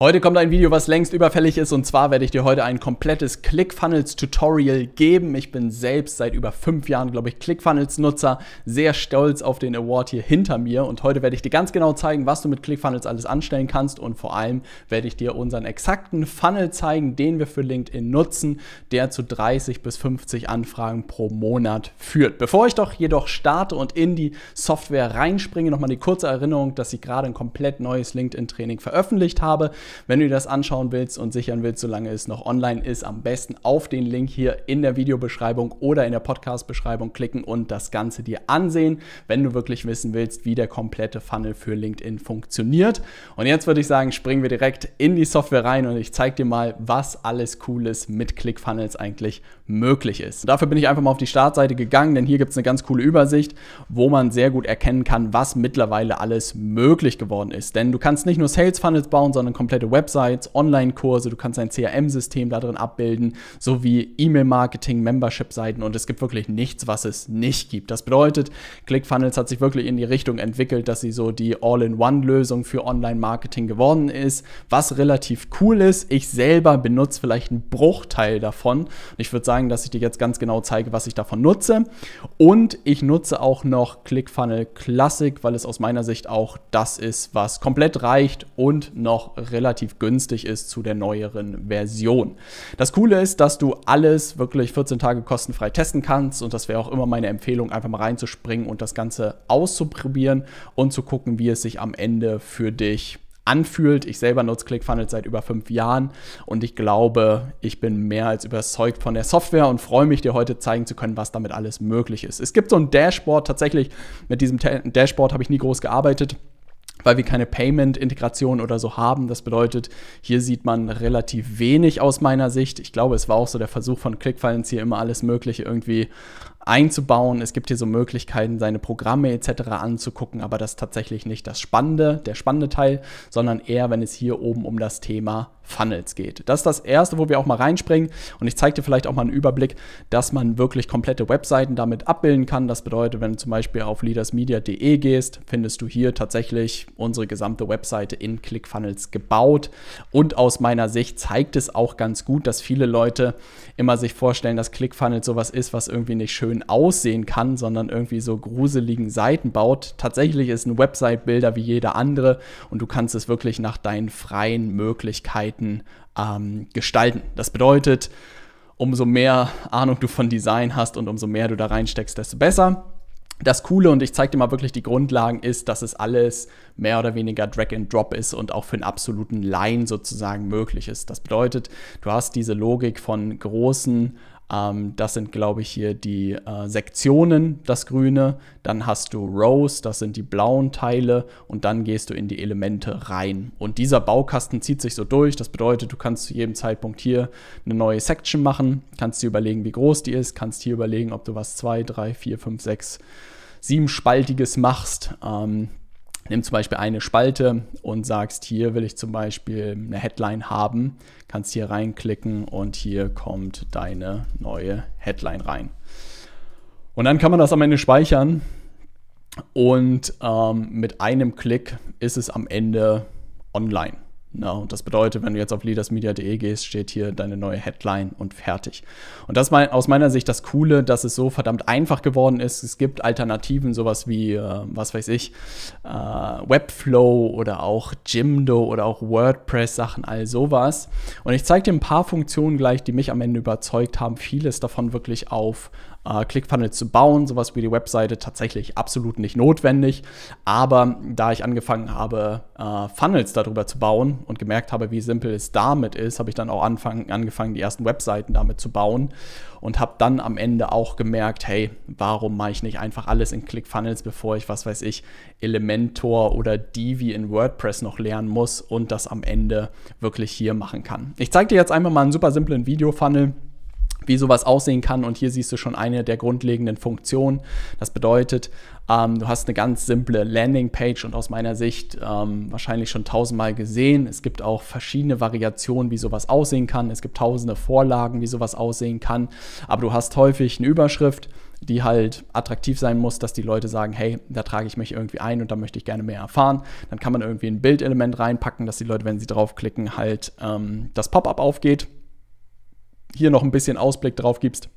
Heute kommt ein Video, was längst überfällig ist und zwar werde ich dir heute ein komplettes ClickFunnels-Tutorial geben. Ich bin selbst seit über fünf Jahren, glaube ich, ClickFunnels-Nutzer, sehr stolz auf den Award hier hinter mir und heute werde ich dir ganz genau zeigen, was du mit ClickFunnels alles anstellen kannst und vor allem werde ich dir unseren exakten Funnel zeigen, den wir für LinkedIn nutzen, der zu 30 bis 50 Anfragen pro Monat führt. Bevor ich doch jedoch starte und in die Software reinspringe, nochmal die kurze Erinnerung, dass ich gerade ein komplett neues LinkedIn-Training veröffentlicht habe. Wenn du dir das anschauen willst und sichern willst, solange es noch online ist, am besten auf den Link hier in der Videobeschreibung oder in der Podcast-Beschreibung klicken und das Ganze dir ansehen, wenn du wirklich wissen willst, wie der komplette Funnel für LinkedIn funktioniert. Und jetzt würde ich sagen, springen wir direkt in die Software rein und ich zeige dir mal, was alles Cooles mit ClickFunnels eigentlich möglich ist. Dafür bin ich einfach mal auf die Startseite gegangen, denn hier gibt es eine ganz coole Übersicht, wo man sehr gut erkennen kann, was mittlerweile alles möglich geworden ist. Denn du kannst nicht nur Sales Funnels bauen, sondern komplette Websites, Online-Kurse, du kannst ein CRM-System darin abbilden, sowie E-Mail-Marketing, Membership-Seiten und es gibt wirklich nichts, was es nicht gibt. Das bedeutet, ClickFunnels hat sich wirklich in die Richtung entwickelt, dass sie so die All-in-One-Lösung für Online-Marketing geworden ist, was relativ cool ist. Ich selber benutze vielleicht einen Bruchteil davon. und Ich würde sagen, sagen, dass ich dir jetzt ganz genau zeige, was ich davon nutze. Und ich nutze auch noch ClickFunnel Classic, weil es aus meiner Sicht auch das ist, was komplett reicht und noch relativ günstig ist zu der neueren Version. Das Coole ist, dass du alles wirklich 14 Tage kostenfrei testen kannst und das wäre auch immer meine Empfehlung, einfach mal reinzuspringen und das Ganze auszuprobieren und zu gucken, wie es sich am Ende für dich anfühlt. Ich selber nutze ClickFunnels seit über fünf Jahren und ich glaube, ich bin mehr als überzeugt von der Software und freue mich, dir heute zeigen zu können, was damit alles möglich ist. Es gibt so ein Dashboard, tatsächlich mit diesem Dashboard habe ich nie groß gearbeitet weil wir keine Payment-Integration oder so haben. Das bedeutet, hier sieht man relativ wenig aus meiner Sicht. Ich glaube, es war auch so der Versuch von ClickFunnels hier immer alles Mögliche irgendwie einzubauen. Es gibt hier so Möglichkeiten, seine Programme etc. anzugucken, aber das ist tatsächlich nicht das Spannende, der spannende Teil, sondern eher, wenn es hier oben um das Thema Funnels geht. Das ist das erste, wo wir auch mal reinspringen und ich zeige dir vielleicht auch mal einen Überblick, dass man wirklich komplette Webseiten damit abbilden kann. Das bedeutet, wenn du zum Beispiel auf leadersmedia.de gehst, findest du hier tatsächlich unsere gesamte Webseite in ClickFunnels gebaut und aus meiner Sicht zeigt es auch ganz gut, dass viele Leute immer sich vorstellen, dass ClickFunnels sowas ist, was irgendwie nicht schön aussehen kann, sondern irgendwie so gruseligen Seiten baut. Tatsächlich ist ein Website-Bilder wie jeder andere und du kannst es wirklich nach deinen freien Möglichkeiten Möglichkeiten ähm, gestalten. Das bedeutet, umso mehr Ahnung du von Design hast und umso mehr du da reinsteckst, desto besser. Das Coole, und ich zeige dir mal wirklich die Grundlagen, ist, dass es alles mehr oder weniger Drag and Drop ist und auch für einen absoluten Line sozusagen möglich ist. Das bedeutet, du hast diese Logik von großen ähm, das sind, glaube ich, hier die äh, Sektionen, das Grüne. Dann hast du Rows, das sind die blauen Teile. Und dann gehst du in die Elemente rein. Und dieser Baukasten zieht sich so durch. Das bedeutet, du kannst zu jedem Zeitpunkt hier eine neue Section machen. Kannst dir überlegen, wie groß die ist. Kannst dir überlegen, ob du was 2, 3, 4, 5, 6, 7 Spaltiges machst. Ähm, nimm zum Beispiel eine Spalte und sagst, hier will ich zum Beispiel eine Headline haben, kannst hier reinklicken und hier kommt deine neue Headline rein. Und dann kann man das am Ende speichern und ähm, mit einem Klick ist es am Ende online. Na, und das bedeutet, wenn du jetzt auf leadersmedia.de gehst, steht hier deine neue Headline und fertig. Und das ist mein, aus meiner Sicht das Coole, dass es so verdammt einfach geworden ist. Es gibt Alternativen, sowas wie, äh, was weiß ich, äh, Webflow oder auch Jimdo oder auch WordPress-Sachen, all sowas. Und ich zeige dir ein paar Funktionen gleich, die mich am Ende überzeugt haben, vieles davon wirklich auf äh, ClickFunnels zu bauen. Sowas wie die Webseite tatsächlich absolut nicht notwendig. Aber da ich angefangen habe, äh, Funnels darüber zu bauen und gemerkt habe, wie simpel es damit ist, habe ich dann auch anfang, angefangen, die ersten Webseiten damit zu bauen und habe dann am Ende auch gemerkt, hey, warum mache ich nicht einfach alles in ClickFunnels, bevor ich, was weiß ich, Elementor oder Divi in WordPress noch lernen muss und das am Ende wirklich hier machen kann. Ich zeige dir jetzt einfach mal einen super simplen Video-Funnel wie sowas aussehen kann. Und hier siehst du schon eine der grundlegenden Funktionen. Das bedeutet, ähm, du hast eine ganz simple Landingpage und aus meiner Sicht ähm, wahrscheinlich schon tausendmal gesehen. Es gibt auch verschiedene Variationen, wie sowas aussehen kann. Es gibt tausende Vorlagen, wie sowas aussehen kann. Aber du hast häufig eine Überschrift die halt attraktiv sein muss, dass die Leute sagen, hey, da trage ich mich irgendwie ein und da möchte ich gerne mehr erfahren. Dann kann man irgendwie ein Bildelement reinpacken, dass die Leute, wenn sie draufklicken, halt ähm, das Pop-up aufgeht hier noch ein bisschen Ausblick drauf gibst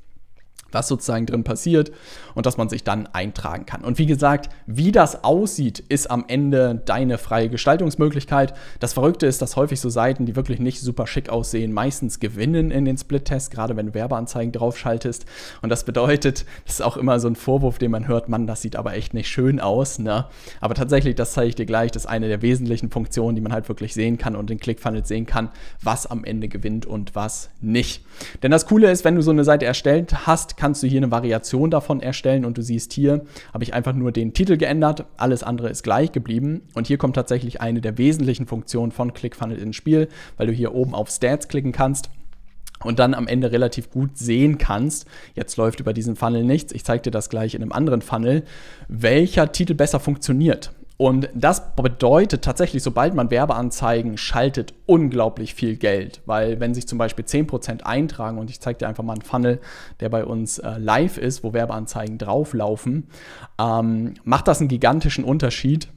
was sozusagen drin passiert und dass man sich dann eintragen kann. Und wie gesagt, wie das aussieht, ist am Ende deine freie Gestaltungsmöglichkeit. Das Verrückte ist, dass häufig so Seiten, die wirklich nicht super schick aussehen, meistens gewinnen in den Split-Tests, gerade wenn du Werbeanzeigen draufschaltest. Und das bedeutet, das ist auch immer so ein Vorwurf, den man hört, Mann, das sieht aber echt nicht schön aus. Ne? Aber tatsächlich, das zeige ich dir gleich, das ist eine der wesentlichen Funktionen, die man halt wirklich sehen kann und in ClickFunnels sehen kann, was am Ende gewinnt und was nicht. Denn das Coole ist, wenn du so eine Seite erstellt hast, hast, kannst du hier eine Variation davon erstellen und du siehst hier, habe ich einfach nur den Titel geändert, alles andere ist gleich geblieben und hier kommt tatsächlich eine der wesentlichen Funktionen von ClickFunnels ins Spiel, weil du hier oben auf Stats klicken kannst und dann am Ende relativ gut sehen kannst, jetzt läuft über diesen Funnel nichts, ich zeige dir das gleich in einem anderen Funnel, welcher Titel besser funktioniert. Und das bedeutet tatsächlich, sobald man Werbeanzeigen schaltet, unglaublich viel Geld. Weil wenn sich zum Beispiel 10% eintragen, und ich zeige dir einfach mal einen Funnel, der bei uns äh, live ist, wo Werbeanzeigen drauflaufen, ähm, macht das einen gigantischen Unterschied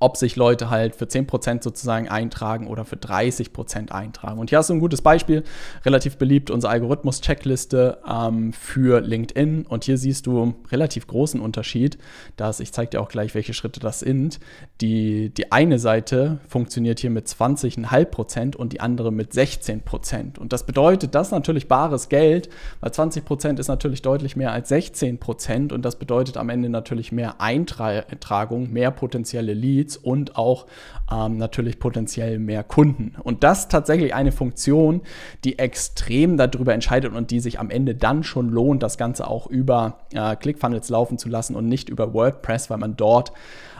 ob sich Leute halt für 10% sozusagen eintragen oder für 30% eintragen. Und hier hast du ein gutes Beispiel, relativ beliebt, unsere Algorithmus-Checkliste ähm, für LinkedIn. Und hier siehst du relativ großen Unterschied, dass ich zeige dir auch gleich, welche Schritte das sind. Die, die eine Seite funktioniert hier mit 20,5% und die andere mit 16%. Und das bedeutet, das ist natürlich bares Geld, weil 20% ist natürlich deutlich mehr als 16% und das bedeutet am Ende natürlich mehr Eintragung, mehr potenzielle Leads Leads und auch ähm, natürlich potenziell mehr Kunden. Und das ist tatsächlich eine Funktion, die extrem darüber entscheidet und die sich am Ende dann schon lohnt, das Ganze auch über äh, ClickFunnels laufen zu lassen und nicht über WordPress, weil man dort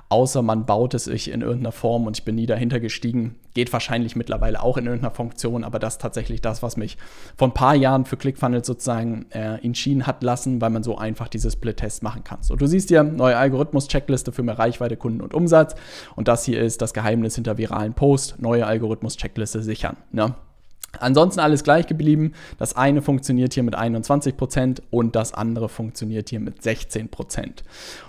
außer man baut es sich in irgendeiner Form und ich bin nie dahinter gestiegen. Geht wahrscheinlich mittlerweile auch in irgendeiner Funktion, aber das ist tatsächlich das, was mich vor ein paar Jahren für ClickFunnels sozusagen äh, entschieden hat lassen, weil man so einfach diese Split-Tests machen kann. So, du siehst hier, neue Algorithmus-Checkliste für mehr Reichweite, Kunden und Umsatz und das hier ist das Geheimnis hinter viralen Post, neue Algorithmus-Checkliste sichern. Ne? Ansonsten alles gleich geblieben. Das eine funktioniert hier mit 21% und das andere funktioniert hier mit 16%.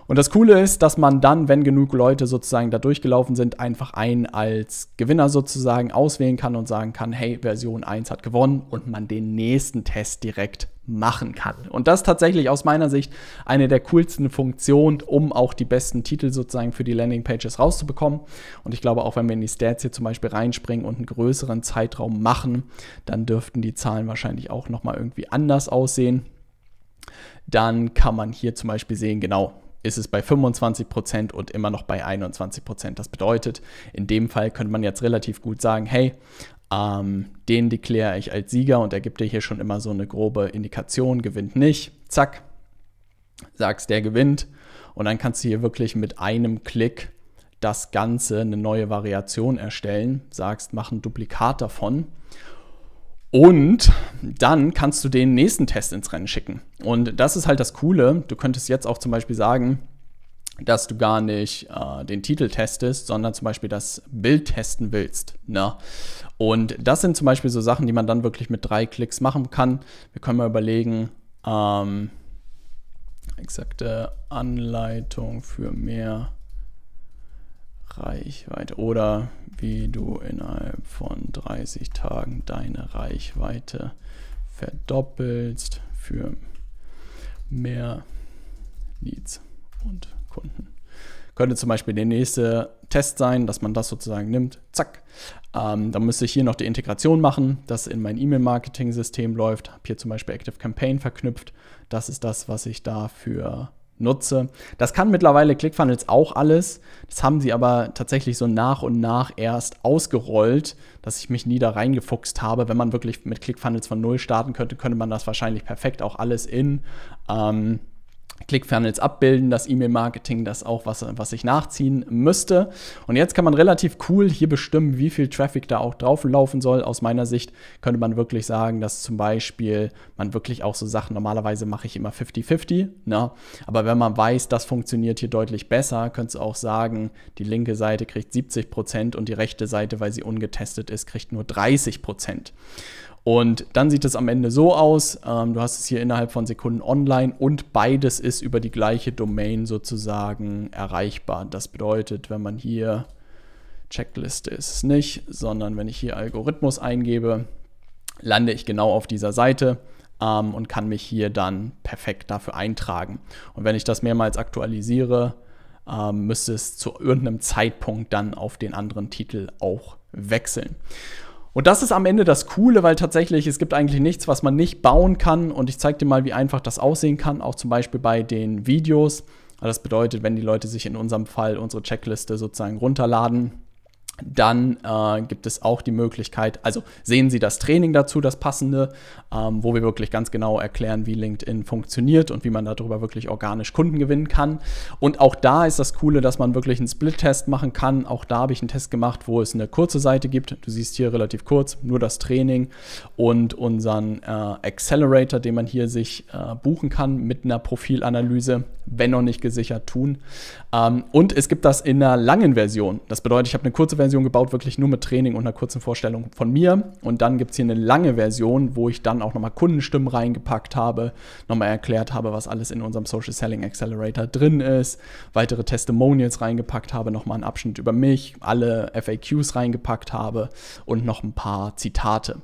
Und das Coole ist, dass man dann, wenn genug Leute sozusagen da durchgelaufen sind, einfach einen als Gewinner sozusagen auswählen kann und sagen kann, hey, Version 1 hat gewonnen und man den nächsten Test direkt machen kann. Und das ist tatsächlich aus meiner Sicht eine der coolsten Funktionen, um auch die besten Titel sozusagen für die Landingpages rauszubekommen. Und ich glaube, auch wenn wir in die Stats hier zum Beispiel reinspringen und einen größeren Zeitraum machen, dann dürften die Zahlen wahrscheinlich auch nochmal irgendwie anders aussehen. Dann kann man hier zum Beispiel sehen, genau, ist es bei 25% und immer noch bei 21%. Das bedeutet, in dem Fall könnte man jetzt relativ gut sagen, hey, ähm, den dekläre ich als Sieger und er gibt dir hier schon immer so eine grobe Indikation, gewinnt nicht, zack, sagst, der gewinnt. Und dann kannst du hier wirklich mit einem Klick das Ganze eine neue Variation erstellen, sagst, mach ein Duplikat davon. Und dann kannst du den nächsten Test ins Rennen schicken. Und das ist halt das Coole. Du könntest jetzt auch zum Beispiel sagen, dass du gar nicht äh, den Titel testest, sondern zum Beispiel das Bild testen willst. Ne? Und das sind zum Beispiel so Sachen, die man dann wirklich mit drei Klicks machen kann. Wir können mal überlegen, ähm, exakte Anleitung für mehr Reichweite oder wie du innerhalb von 30 Tagen deine Reichweite verdoppelst für mehr Leads und Kunden. Könnte zum Beispiel der nächste Test sein, dass man das sozusagen nimmt. Zack. Ähm, dann müsste ich hier noch die Integration machen, das in mein E-Mail-Marketing-System läuft. Habe hier zum Beispiel Active Campaign verknüpft. Das ist das, was ich dafür nutze. Das kann mittlerweile ClickFunnels auch alles. Das haben sie aber tatsächlich so nach und nach erst ausgerollt, dass ich mich nie da reingefuchst habe. Wenn man wirklich mit ClickFunnels von Null starten könnte, könnte man das wahrscheinlich perfekt auch alles in. Ähm, ClickFunnels abbilden, das E-Mail-Marketing, das auch, was, was ich nachziehen müsste. Und jetzt kann man relativ cool hier bestimmen, wie viel Traffic da auch drauf laufen soll. Aus meiner Sicht könnte man wirklich sagen, dass zum Beispiel man wirklich auch so Sachen, normalerweise mache ich immer 50-50, ne? aber wenn man weiß, das funktioniert hier deutlich besser, könntest du auch sagen, die linke Seite kriegt 70% Prozent und die rechte Seite, weil sie ungetestet ist, kriegt nur 30%. Prozent. Und dann sieht es am Ende so aus, ähm, du hast es hier innerhalb von Sekunden online und beides ist über die gleiche Domain sozusagen erreichbar. Das bedeutet, wenn man hier Checkliste ist es nicht, sondern wenn ich hier Algorithmus eingebe, lande ich genau auf dieser Seite ähm, und kann mich hier dann perfekt dafür eintragen. Und wenn ich das mehrmals aktualisiere, ähm, müsste es zu irgendeinem Zeitpunkt dann auf den anderen Titel auch wechseln. Und das ist am Ende das Coole, weil tatsächlich es gibt eigentlich nichts, was man nicht bauen kann. Und ich zeige dir mal, wie einfach das aussehen kann, auch zum Beispiel bei den Videos. das bedeutet, wenn die Leute sich in unserem Fall unsere Checkliste sozusagen runterladen, dann äh, gibt es auch die Möglichkeit, also sehen Sie das Training dazu, das passende, ähm, wo wir wirklich ganz genau erklären, wie LinkedIn funktioniert und wie man darüber wirklich organisch Kunden gewinnen kann. Und auch da ist das Coole, dass man wirklich einen Split-Test machen kann. Auch da habe ich einen Test gemacht, wo es eine kurze Seite gibt. Du siehst hier relativ kurz nur das Training und unseren äh, Accelerator, den man hier sich äh, buchen kann mit einer Profilanalyse, wenn noch nicht gesichert tun. Ähm, und es gibt das in einer langen Version. Das bedeutet, ich habe eine kurze Version Kurzversion gebaut, wirklich nur mit Training und einer kurzen Vorstellung von mir. Und dann gibt es hier eine lange Version, wo ich dann auch nochmal Kundenstimmen reingepackt habe, nochmal erklärt habe, was alles in unserem Social Selling Accelerator drin ist, weitere Testimonials reingepackt habe, nochmal einen Abschnitt über mich, alle FAQs reingepackt habe und noch ein paar Zitate.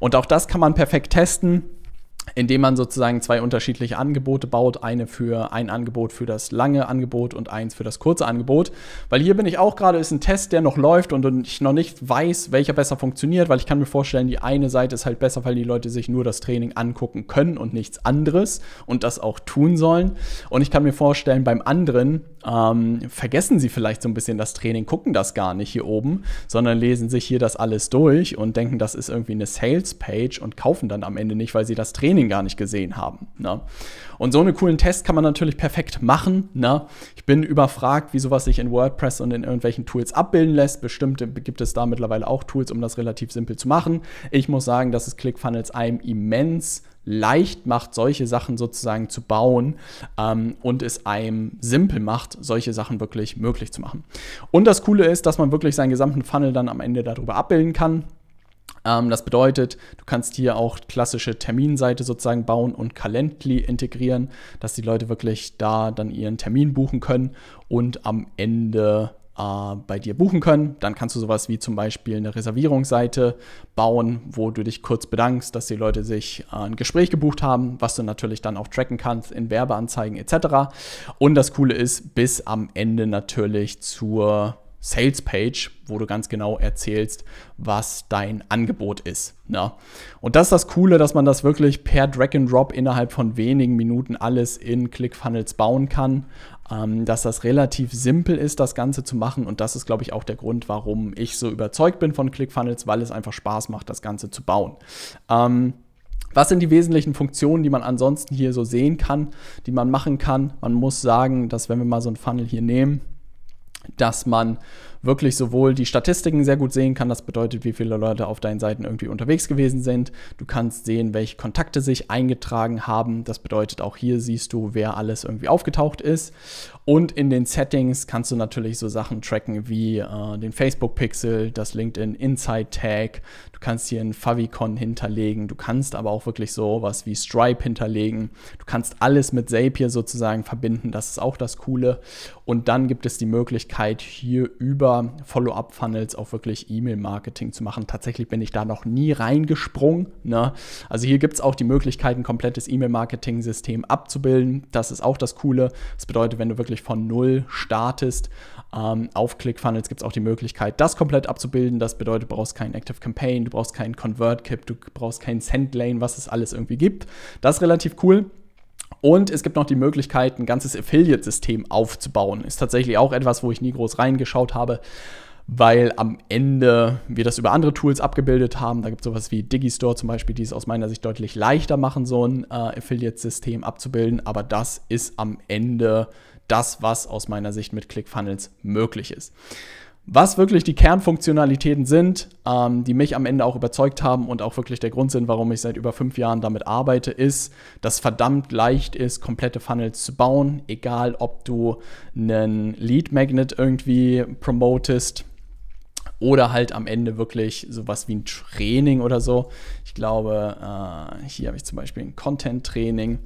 Und auch das kann man perfekt testen indem man sozusagen zwei unterschiedliche Angebote baut, eine für ein Angebot für das lange Angebot und eins für das kurze Angebot, weil hier bin ich auch gerade ist ein Test, der noch läuft und ich noch nicht weiß, welcher besser funktioniert, weil ich kann mir vorstellen, die eine Seite ist halt besser, weil die Leute sich nur das Training angucken können und nichts anderes und das auch tun sollen und ich kann mir vorstellen, beim anderen ähm, vergessen sie vielleicht so ein bisschen das Training, gucken das gar nicht hier oben, sondern lesen sich hier das alles durch und denken, das ist irgendwie eine Sales Page und kaufen dann am Ende nicht, weil sie das Training Training gar nicht gesehen haben. Ne? Und so einen coolen Test kann man natürlich perfekt machen. Ne? Ich bin überfragt, wie sowas sich in WordPress und in irgendwelchen Tools abbilden lässt. Bestimmt gibt es da mittlerweile auch Tools, um das relativ simpel zu machen. Ich muss sagen, dass es ClickFunnels einem immens leicht macht, solche Sachen sozusagen zu bauen ähm, und es einem simpel macht, solche Sachen wirklich möglich zu machen. Und das Coole ist, dass man wirklich seinen gesamten Funnel dann am Ende darüber abbilden kann. Ähm, das bedeutet, du kannst hier auch klassische Terminseite sozusagen bauen und Calendly integrieren, dass die Leute wirklich da dann ihren Termin buchen können und am Ende äh, bei dir buchen können. Dann kannst du sowas wie zum Beispiel eine Reservierungsseite bauen, wo du dich kurz bedankst, dass die Leute sich äh, ein Gespräch gebucht haben, was du natürlich dann auch tracken kannst in Werbeanzeigen etc. Und das Coole ist, bis am Ende natürlich zur Sales Page, wo du ganz genau erzählst, was dein Angebot ist. Ne? Und das ist das Coole, dass man das wirklich per Drag and Drop innerhalb von wenigen Minuten alles in ClickFunnels bauen kann, ähm, dass das relativ simpel ist, das Ganze zu machen. Und das ist, glaube ich, auch der Grund, warum ich so überzeugt bin von ClickFunnels, weil es einfach Spaß macht, das Ganze zu bauen. Ähm, was sind die wesentlichen Funktionen, die man ansonsten hier so sehen kann, die man machen kann? Man muss sagen, dass wenn wir mal so ein Funnel hier nehmen, dass man wirklich sowohl die Statistiken sehr gut sehen kann, das bedeutet, wie viele Leute auf deinen Seiten irgendwie unterwegs gewesen sind. Du kannst sehen, welche Kontakte sich eingetragen haben. Das bedeutet, auch hier siehst du, wer alles irgendwie aufgetaucht ist. Und in den Settings kannst du natürlich so Sachen tracken wie äh, den Facebook-Pixel, das LinkedIn inside Tag. Du kannst hier ein Favicon hinterlegen, du kannst aber auch wirklich sowas wie Stripe hinterlegen. Du kannst alles mit Zapier sozusagen verbinden, das ist auch das Coole. Und dann gibt es die Möglichkeit, hier über Follow-up-Funnels auch wirklich E-Mail-Marketing zu machen. Tatsächlich bin ich da noch nie reingesprungen. Ne? Also hier gibt es auch die Möglichkeit, ein komplettes E-Mail-Marketing-System abzubilden. Das ist auch das Coole. Das bedeutet, wenn du wirklich von Null startest, ähm, auf ClickFunnels gibt es auch die Möglichkeit, das komplett abzubilden. Das bedeutet, du brauchst keinen Active Campaign, du brauchst keinen Convert-Cap, du brauchst keinen Send-Lane, was es alles irgendwie gibt. Das ist relativ cool. Und es gibt noch die Möglichkeit, ein ganzes Affiliate-System aufzubauen. Ist tatsächlich auch etwas, wo ich nie groß reingeschaut habe, weil am Ende wir das über andere Tools abgebildet haben. Da gibt es sowas wie Digistore zum Beispiel, die es aus meiner Sicht deutlich leichter machen, so ein äh, Affiliate-System abzubilden. Aber das ist am Ende das, was aus meiner Sicht mit ClickFunnels möglich ist was wirklich die Kernfunktionalitäten sind, ähm, die mich am Ende auch überzeugt haben und auch wirklich der Grund sind, warum ich seit über fünf Jahren damit arbeite, ist, dass verdammt leicht ist, komplette Funnels zu bauen, egal ob du einen Lead Magnet irgendwie promotest oder halt am Ende wirklich sowas wie ein Training oder so. Ich glaube, äh, hier habe ich zum Beispiel ein Content Training,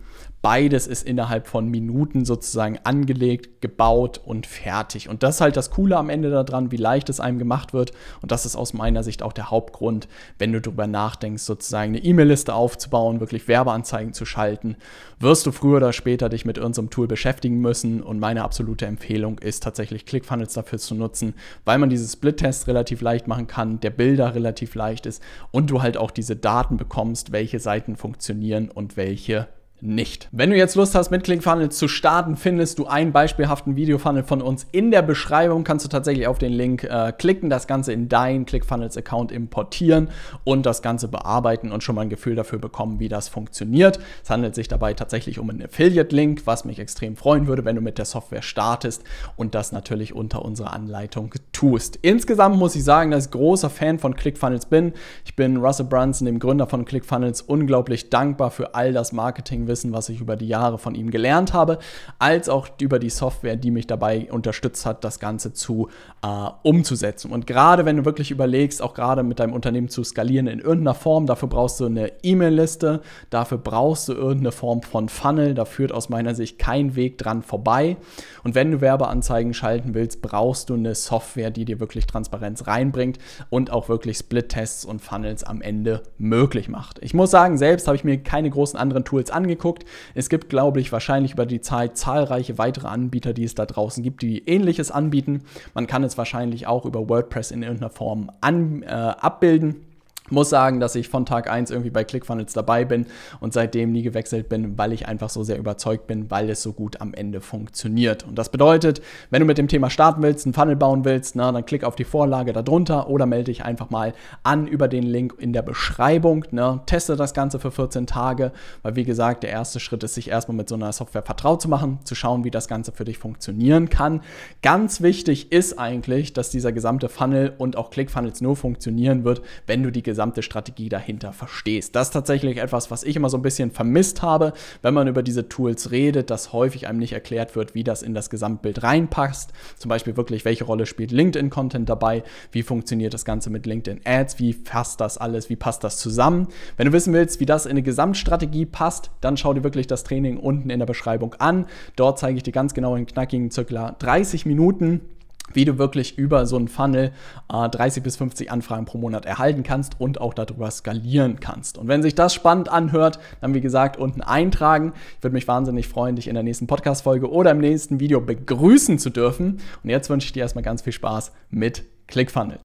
Beides ist innerhalb von Minuten sozusagen angelegt, gebaut und fertig. Und das ist halt das Coole am Ende daran, wie leicht es einem gemacht wird. Und das ist aus meiner Sicht auch der Hauptgrund, wenn du darüber nachdenkst, sozusagen eine E-Mail-Liste aufzubauen, wirklich Werbeanzeigen zu schalten, wirst du früher oder später dich mit unserem Tool beschäftigen müssen. Und meine absolute Empfehlung ist tatsächlich ClickFunnels dafür zu nutzen, weil man diese Split-Tests relativ leicht machen kann, der Bilder relativ leicht ist und du halt auch diese Daten bekommst, welche Seiten funktionieren und welche nicht. Wenn du jetzt Lust hast, mit ClickFunnels zu starten, findest du einen beispielhaften Videofunnel von uns in der Beschreibung. Kannst du tatsächlich auf den Link äh, klicken, das Ganze in deinen ClickFunnels-Account importieren und das Ganze bearbeiten und schon mal ein Gefühl dafür bekommen, wie das funktioniert. Es handelt sich dabei tatsächlich um einen Affiliate-Link, was mich extrem freuen würde, wenn du mit der Software startest und das natürlich unter unserer Anleitung tust. Insgesamt muss ich sagen, dass ich großer Fan von ClickFunnels bin. Ich bin Russell Brunson, dem Gründer von ClickFunnels, unglaublich dankbar für all das Marketing Wissen, was ich über die Jahre von ihm gelernt habe, als auch über die Software, die mich dabei unterstützt hat, das Ganze zu äh, umzusetzen. Und gerade wenn du wirklich überlegst, auch gerade mit deinem Unternehmen zu skalieren in irgendeiner Form, dafür brauchst du eine E-Mail-Liste, dafür brauchst du irgendeine Form von Funnel, da führt aus meiner Sicht kein Weg dran vorbei. Und wenn du Werbeanzeigen schalten willst, brauchst du eine Software, die dir wirklich Transparenz reinbringt und auch wirklich Split-Tests und Funnels am Ende möglich macht. Ich muss sagen, selbst habe ich mir keine großen anderen Tools angeguckt angeguckt. Es gibt, glaube ich, wahrscheinlich über die Zeit zahlreiche weitere Anbieter, die es da draußen gibt, die ähnliches anbieten. Man kann es wahrscheinlich auch über WordPress in irgendeiner Form an, äh, abbilden muss sagen, dass ich von Tag 1 irgendwie bei ClickFunnels dabei bin und seitdem nie gewechselt bin, weil ich einfach so sehr überzeugt bin, weil es so gut am Ende funktioniert. Und das bedeutet, wenn du mit dem Thema starten willst, einen Funnel bauen willst, na, dann klick auf die Vorlage darunter oder melde dich einfach mal an über den Link in der Beschreibung. Ne? Teste das Ganze für 14 Tage, weil wie gesagt, der erste Schritt ist, sich erstmal mit so einer Software vertraut zu machen, zu schauen, wie das Ganze für dich funktionieren kann. Ganz wichtig ist eigentlich, dass dieser gesamte Funnel und auch ClickFunnels nur funktionieren wird, wenn du die gesamte gesamte Strategie dahinter verstehst. Das ist tatsächlich etwas, was ich immer so ein bisschen vermisst habe, wenn man über diese Tools redet, dass häufig einem nicht erklärt wird, wie das in das Gesamtbild reinpasst. Zum Beispiel wirklich, welche Rolle spielt LinkedIn-Content dabei, wie funktioniert das Ganze mit LinkedIn-Ads, wie fasst das alles, wie passt das zusammen. Wenn du wissen willst, wie das in eine Gesamtstrategie passt, dann schau dir wirklich das Training unten in der Beschreibung an. Dort zeige ich dir ganz genau in knackigen circa 30 Minuten wie du wirklich über so einen Funnel äh, 30 bis 50 Anfragen pro Monat erhalten kannst und auch darüber skalieren kannst. Und wenn sich das spannend anhört, dann wie gesagt unten eintragen. Ich würde mich wahnsinnig freuen, dich in der nächsten Podcast-Folge oder im nächsten Video begrüßen zu dürfen. Und jetzt wünsche ich dir erstmal ganz viel Spaß mit ClickFunnel.